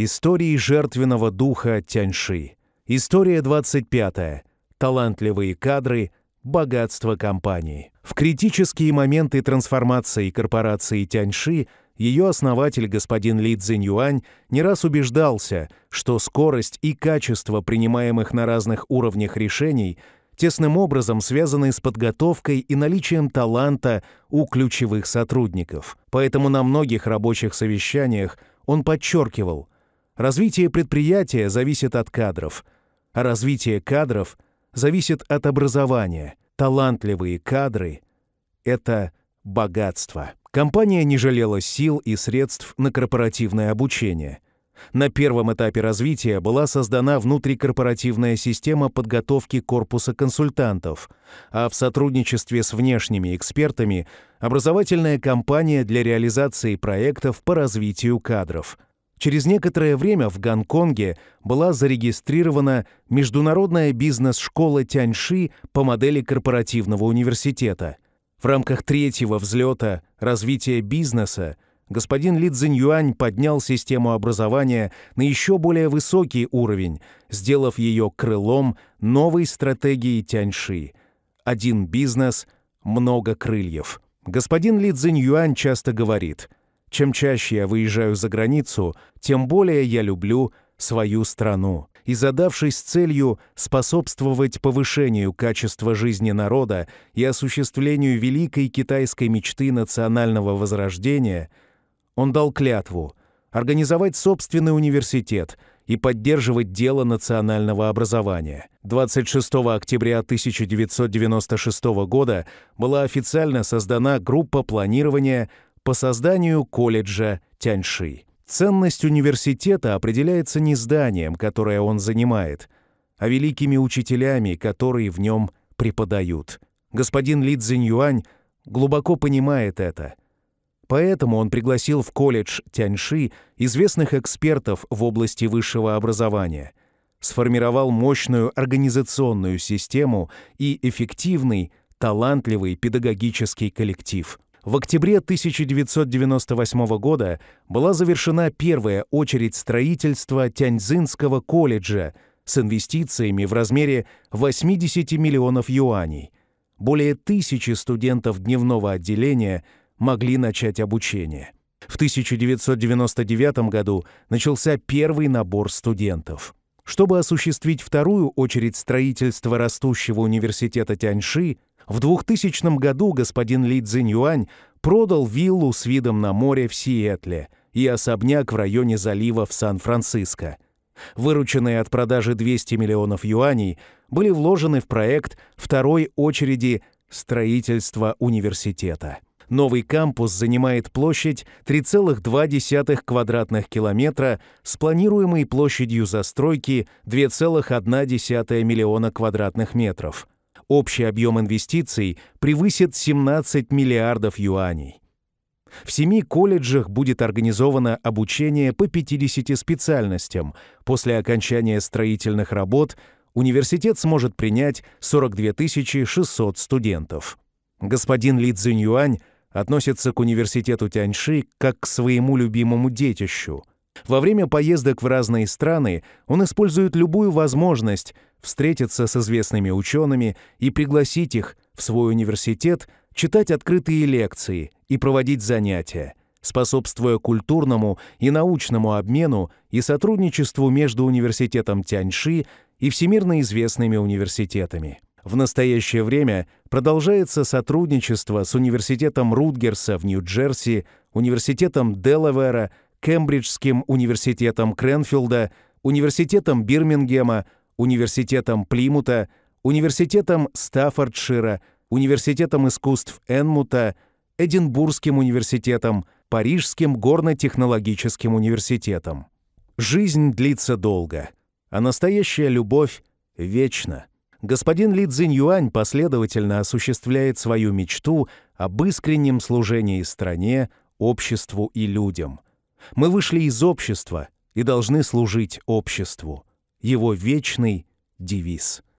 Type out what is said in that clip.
Истории жертвенного духа Тяньши. История 25. Талантливые кадры, богатство компании. В критические моменты трансформации корпорации Тяньши ее основатель господин Ли Цзиньюань не раз убеждался, что скорость и качество принимаемых на разных уровнях решений тесным образом связаны с подготовкой и наличием таланта у ключевых сотрудников. Поэтому на многих рабочих совещаниях он подчеркивал – Развитие предприятия зависит от кадров, а развитие кадров зависит от образования. Талантливые кадры — это богатство. Компания не жалела сил и средств на корпоративное обучение. На первом этапе развития была создана внутрикорпоративная система подготовки корпуса консультантов, а в сотрудничестве с внешними экспертами – образовательная компания для реализации проектов по развитию кадров – Через некоторое время в Гонконге была зарегистрирована Международная бизнес-школа Тяньши по модели корпоративного университета. В рамках третьего взлета развития бизнеса господин Ли Цзиньюань поднял систему образования на еще более высокий уровень, сделав ее крылом новой стратегии Тяньши. Один бизнес, много крыльев. Господин Ли Цзиньюань часто говорит – чем чаще я выезжаю за границу, тем более я люблю свою страну. И задавшись целью способствовать повышению качества жизни народа и осуществлению великой китайской мечты национального возрождения, он дал клятву организовать собственный университет и поддерживать дело национального образования. 26 октября 1996 года была официально создана группа планирования по созданию колледжа Тяньши. Ценность университета определяется не зданием, которое он занимает, а великими учителями, которые в нем преподают. Господин Ли Цзиньюань глубоко понимает это. Поэтому он пригласил в колледж Тяньши известных экспертов в области высшего образования, сформировал мощную организационную систему и эффективный, талантливый педагогический коллектив – в октябре 1998 года была завершена первая очередь строительства Тяньзинского колледжа с инвестициями в размере 80 миллионов юаней. Более тысячи студентов дневного отделения могли начать обучение. В 1999 году начался первый набор студентов. Чтобы осуществить вторую очередь строительства растущего университета Тяньши, в 2000 году господин Ли Цзиньюань продал виллу с видом на море в Сиэтле и особняк в районе залива в Сан-Франциско. Вырученные от продажи 200 миллионов юаней были вложены в проект второй очереди строительства университета. Новый кампус занимает площадь 3,2 квадратных километра с планируемой площадью застройки 2,1 миллиона квадратных метров – общий объем инвестиций превысит 17 миллиардов юаней. В семи колледжах будет организовано обучение по 50 специальностям. После окончания строительных работ университет сможет принять 42 600 студентов. Господин Ли Цзиньюань относится к университету Тяньши как к своему любимому детищу. Во время поездок в разные страны он использует любую возможность, встретиться с известными учеными и пригласить их в свой университет читать открытые лекции и проводить занятия, способствуя культурному и научному обмену и сотрудничеству между университетом Тяньши и всемирно известными университетами. В настоящее время продолжается сотрудничество с университетом Рутгерса в Нью-Джерси, университетом Делавера, Кембриджским университетом Кренфилда, университетом Бирмингема, университетом Плимута, университетом Стаффордшира, университетом искусств Энмута, Эдинбургским университетом, Парижским горно-технологическим университетом. Жизнь длится долго, а настоящая любовь — вечна. Господин Ли Цзиньюань последовательно осуществляет свою мечту об искреннем служении стране, обществу и людям. Мы вышли из общества и должны служить обществу его вечный девиз —